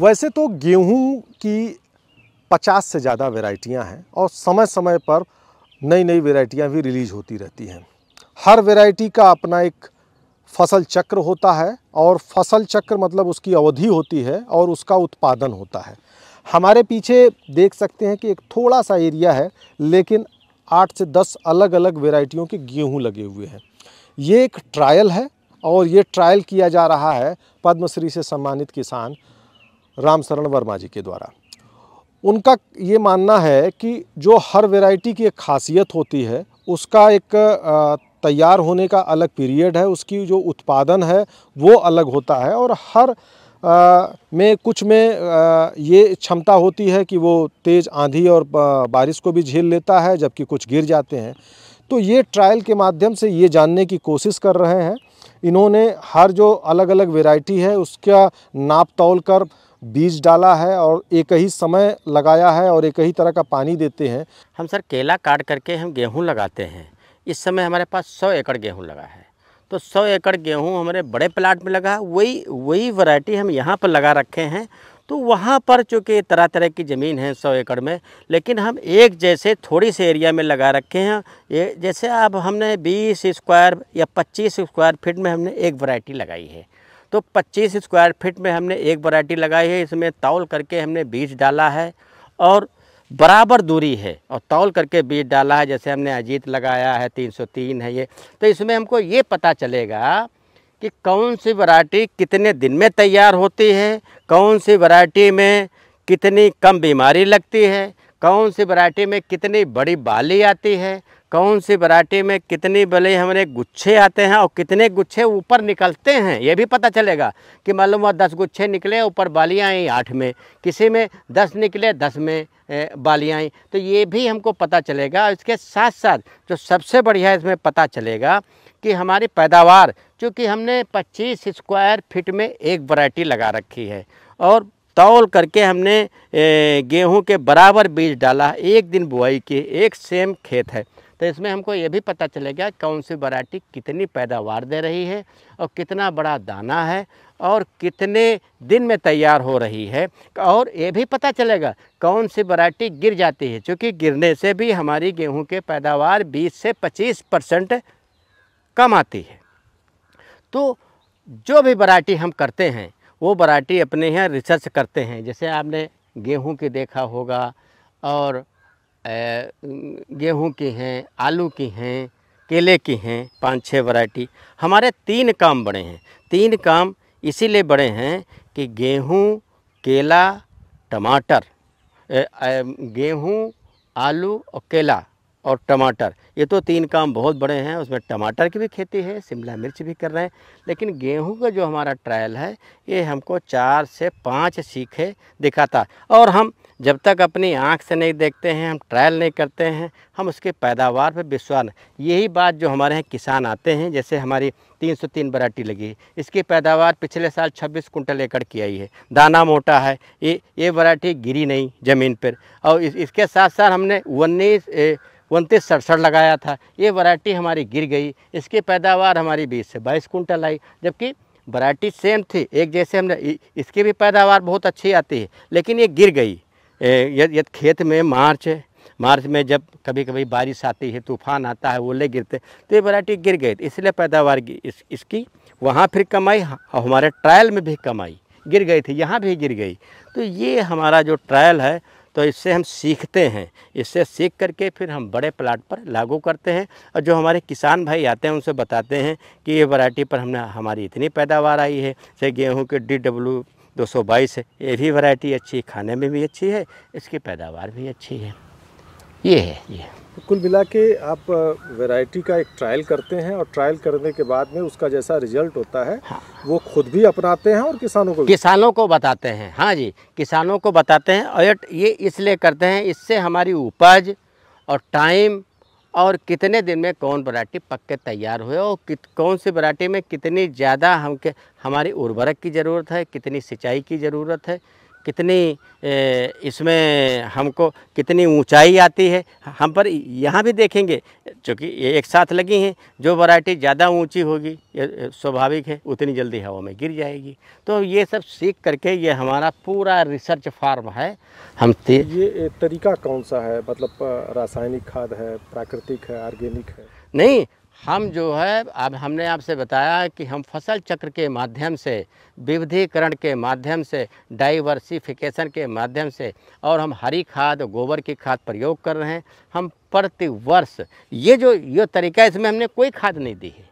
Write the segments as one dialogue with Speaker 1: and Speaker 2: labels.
Speaker 1: वैसे तो गेहूं की 50 से ज़्यादा वेराइटियाँ हैं और समय समय पर नई नई वेराइटियाँ भी रिलीज़ होती रहती हैं हर वेराइटी का अपना एक फसल चक्र होता है और फसल चक्र मतलब उसकी अवधि होती है और उसका उत्पादन होता है हमारे पीछे देख सकते हैं कि एक थोड़ा सा एरिया है लेकिन आठ से दस अलग अलग वेराइटियों के गेहूँ लगे हुए हैं ये एक ट्रायल है और ये ट्रायल किया जा रहा है पद्मश्री से सम्मानित किसान राम शरण वर्मा जी के द्वारा उनका ये मानना है कि जो हर वैरायटी की एक खासियत होती है उसका एक तैयार होने का अलग पीरियड है उसकी जो उत्पादन है वो अलग होता है और हर आ, में कुछ में आ, ये क्षमता होती है कि वो तेज़ आंधी और बारिश को भी झेल लेता है जबकि कुछ गिर जाते हैं तो ये ट्रायल के माध्यम से ये जानने की कोशिश कर रहे हैं इन्होंने हर जो अलग अलग वेराइटी है उसका नाप तोल कर बीज डाला है और एक ही समय लगाया है और एक ही तरह का पानी देते हैं
Speaker 2: हम सर केला काट करके हम गेहूं लगाते हैं इस समय हमारे पास सौ एकड़ गेहूं लगा है तो सौ एकड़ गेहूं हमारे बड़े प्लाट में लगा वही वही वैरायटी हम यहाँ पर लगा रखे हैं तो वहाँ पर चूँकि तरह तरह की ज़मीन है सौ एकड़ में लेकिन हम एक जैसे थोड़ी से एरिया में लगा रखे हैं ये जैसे अब हमने बीस स्क्वायर या पच्चीस स्क्वायर फीट में हमने एक वैरायटी लगाई है तो 25 स्क्वायर फीट में हमने एक वैरायटी लगाई है इसमें तौल करके हमने बीज डाला है और बराबर दूरी है और तौल करके बीज डाला है जैसे हमने अजीत लगाया है तीन है ये तो इसमें हमको ये पता चलेगा कि कौन सी वैरायटी कितने दिन में तैयार होती है कौन सी वैरायटी में कितनी कम बीमारी लगती है कौन सी वैरायटी में कितनी बड़ी बाली आती है कौन सी वैरायटी में कितनी बड़े हमारे गुच्छे आते हैं और कितने गुच्छे ऊपर निकलते हैं ये भी पता चलेगा कि मालूम हुआ दस गुच्छे निकले ऊपर बालियाँ आई आठ में किसी में दस निकले दस में बालियाँ आई तो ये भी हमको पता चलेगा इसके साथ साथ जो सबसे बढ़िया इसमें पता चलेगा कि हमारी पैदावार क्योंकि हमने 25 स्क्वायर फिट में एक वैरायटी लगा रखी है और तौल करके हमने गेहूं के बराबर बीज डाला एक दिन बुआई की एक सेम खेत है तो इसमें हमको ये भी पता चलेगा कौन सी वैरायटी कितनी पैदावार दे रही है और कितना बड़ा दाना है और कितने दिन में तैयार हो रही है और ये भी पता चलेगा कौन सी वैरायटी गिर जाती है क्योंकि गिरने से भी हमारी गेहूं के पैदावार 20 से 25 परसेंट कम आती है तो जो भी वरायटी हम करते हैं वो वरायटी अपने यहाँ रिसर्च करते हैं जैसे आपने गेहूं की देखा होगा और गेहूं की हैं आलू की हैं केले की हैं पांच छः वरायटी हमारे तीन काम बड़े हैं तीन काम इसीलिए बड़े हैं कि गेहूं केला टमाटर गेहूं आलू और केला और टमाटर ये तो तीन काम बहुत बड़े हैं उसमें टमाटर की भी खेती है शिमला मिर्च भी कर रहे हैं लेकिन गेहूं का जो हमारा ट्रायल है ये हमको चार से पाँच सीखे दिखाता और हम जब तक अपनी आँख से नहीं देखते हैं हम ट्रायल नहीं करते हैं हम उसके पैदावार पर विश्वास यही बात जो हमारे यहाँ किसान आते हैं जैसे हमारी 303 वराटी लगी इसकी पैदावार पिछले साल 26 कुंटल एकड़ की आई है दाना मोटा है ये ये वराइटी गिरी नहीं ज़मीन पर और इस, इसके साथ साथ हमने उन्नीस उनतीस सड़सठ लगाया था ये वैरायटी हमारी गिर गई इसकी पैदावार हमारी बीस से बाईस कुंटल आई जबकि वैरायटी सेम थी एक जैसे हमने इसकी भी पैदावार बहुत अच्छी आती है लेकिन ये गिर गई यदि खेत में मार्च मार्च में जब कभी कभी बारिश आती है तूफान आता है ओले गिरते तो ये वैरायटी गिर गई इसलिए पैदावार इस, इसकी वहाँ फिर कमाई और हमारे ट्रायल में भी कमाई गिर गई थी यहाँ भी गिर गई तो ये हमारा जो ट्रायल है तो इससे हम सीखते हैं इससे सीख करके फिर हम बड़े प्लाट पर लागू करते हैं और जो हमारे किसान भाई आते हैं उनसे बताते हैं कि ये वैरायटी पर हमने हमारी इतनी पैदावार आई है जैसे गेहूँ के डी डब्ल्यू दो सौ बाईस है ये भी वैरायटी अच्छी खाने में भी अच्छी है इसकी पैदावार भी अच्छी है
Speaker 1: ये है ये तो कुल मिला के आप वैरायटी का एक ट्रायल करते हैं और ट्रायल करने के बाद में उसका जैसा रिजल्ट होता है हाँ। वो खुद भी अपनाते हैं और किसानों को
Speaker 2: किसानों को बताते हैं हाँ जी किसानों को बताते हैं और ये इसलिए करते हैं इससे हमारी उपज और टाइम और कितने दिन में कौन वरायटी पक के तैयार हुए और कित कौन सी वरायटी में कितनी ज़्यादा हमके हमारी उर्वरक की ज़रूरत है कितनी सिंचाई की ज़रूरत है कितनी इसमें हमको कितनी ऊंचाई आती है हम पर यहाँ भी देखेंगे चूँकि ये एक साथ लगी हैं जो वैरायटी ज़्यादा ऊंची होगी ये स्वाभाविक है उतनी जल्दी हवा में गिर जाएगी तो ये सब सीख करके ये हमारा पूरा रिसर्च फार्म है हम ये तरीका कौन सा
Speaker 1: है मतलब रासायनिक खाद है प्राकृतिक है ऑर्गेनिक है
Speaker 2: नहीं हम जो है अब हमने आपसे बताया कि हम फसल चक्र के माध्यम से विविधीकरण के माध्यम से डाइवर्सिफिकेशन के माध्यम से और हम हरी खाद गोबर की खाद प्रयोग कर रहे हैं हम प्रति वर्ष ये जो ये तरीका इसमें हमने कोई खाद नहीं दी है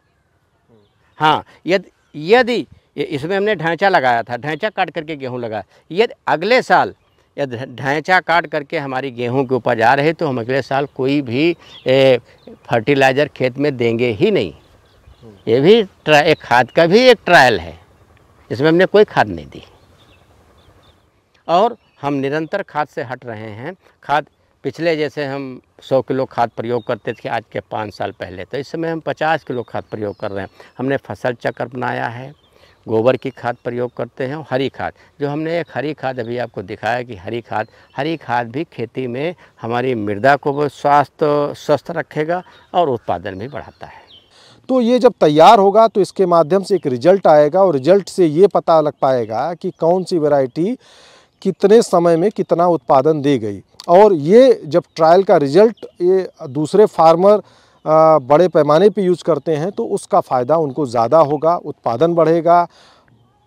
Speaker 2: हाँ यदि यदि इसमें हमने ढांचा लगाया था ढांचा काट करके गेहूँ लगाया यदि अगले साल या ढांचा काट करके हमारी गेहूं की उपज आ रही तो हम अगले साल कोई भी फर्टिलाइज़र खेत में देंगे ही नहीं ये भी एक खाद का भी एक ट्रायल है इसमें हमने कोई खाद नहीं दी और हम निरंतर खाद से हट रहे हैं खाद पिछले जैसे हम 100 किलो खाद प्रयोग करते थे आज के पाँच साल पहले तो इस समय हम 50 किलो खाद प्रयोग कर रहे हैं हमने फसल चक्र अपनाया है गोबर की खाद प्रयोग करते हैं और हरी खाद जो हमने एक हरी खाद अभी आपको दिखाया कि हरी खाद हरी खाद भी खेती में हमारी मृदा को स्वास्थ्य स्वस्थ रखेगा और उत्पादन भी बढ़ाता है
Speaker 1: तो ये जब तैयार होगा तो इसके माध्यम से एक रिजल्ट आएगा और रिजल्ट से ये पता लग पाएगा कि कौन सी वेराइटी कितने समय में कितना उत्पादन दे गई और ये जब ट्रायल का रिजल्ट ये दूसरे फार्मर बड़े पैमाने पे यूज़ करते हैं तो उसका फ़ायदा उनको ज़्यादा होगा उत्पादन बढ़ेगा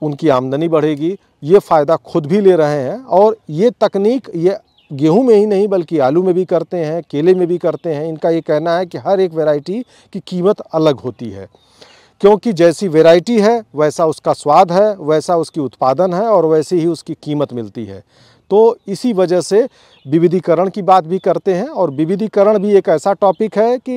Speaker 1: उनकी आमदनी बढ़ेगी ये फ़ायदा खुद भी ले रहे हैं और ये तकनीक ये गेहूं में ही नहीं बल्कि आलू में भी करते हैं केले में भी करते हैं इनका ये कहना है कि हर एक वेराइटी की कीमत अलग होती है क्योंकि जैसी वेराइटी है वैसा उसका स्वाद है वैसा उसकी उत्पादन है और वैसी ही उसकी कीमत मिलती है तो इसी वजह से विविधीकरण की बात भी करते हैं और विविधीकरण भी एक ऐसा टॉपिक है कि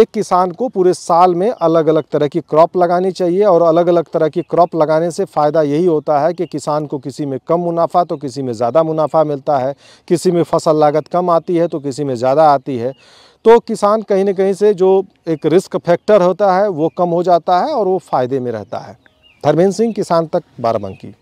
Speaker 1: एक किसान को पूरे साल में अलग अलग तरह की क्रॉप लगानी चाहिए और अलग अलग तरह की क्रॉप लगाने से फ़ायदा यही होता है कि किसान को किसी में कम मुनाफा तो किसी में ज़्यादा मुनाफा मिलता है किसी में फसल लागत कम आती है तो किसी में ज़्यादा आती है तो किसान कहीं ना कहीं से जो एक रिस्क फैक्टर होता है वो कम हो जाता है और वो फ़ायदे में रहता है धर्मेंद्र सिंह किसान तक बाराबंकी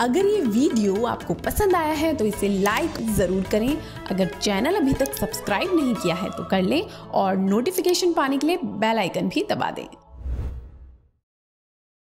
Speaker 2: अगर ये वीडियो आपको पसंद आया है तो इसे लाइक ज़रूर करें अगर चैनल अभी तक सब्सक्राइब नहीं किया है तो कर लें और नोटिफिकेशन पाने के लिए बेल आइकन भी दबा दें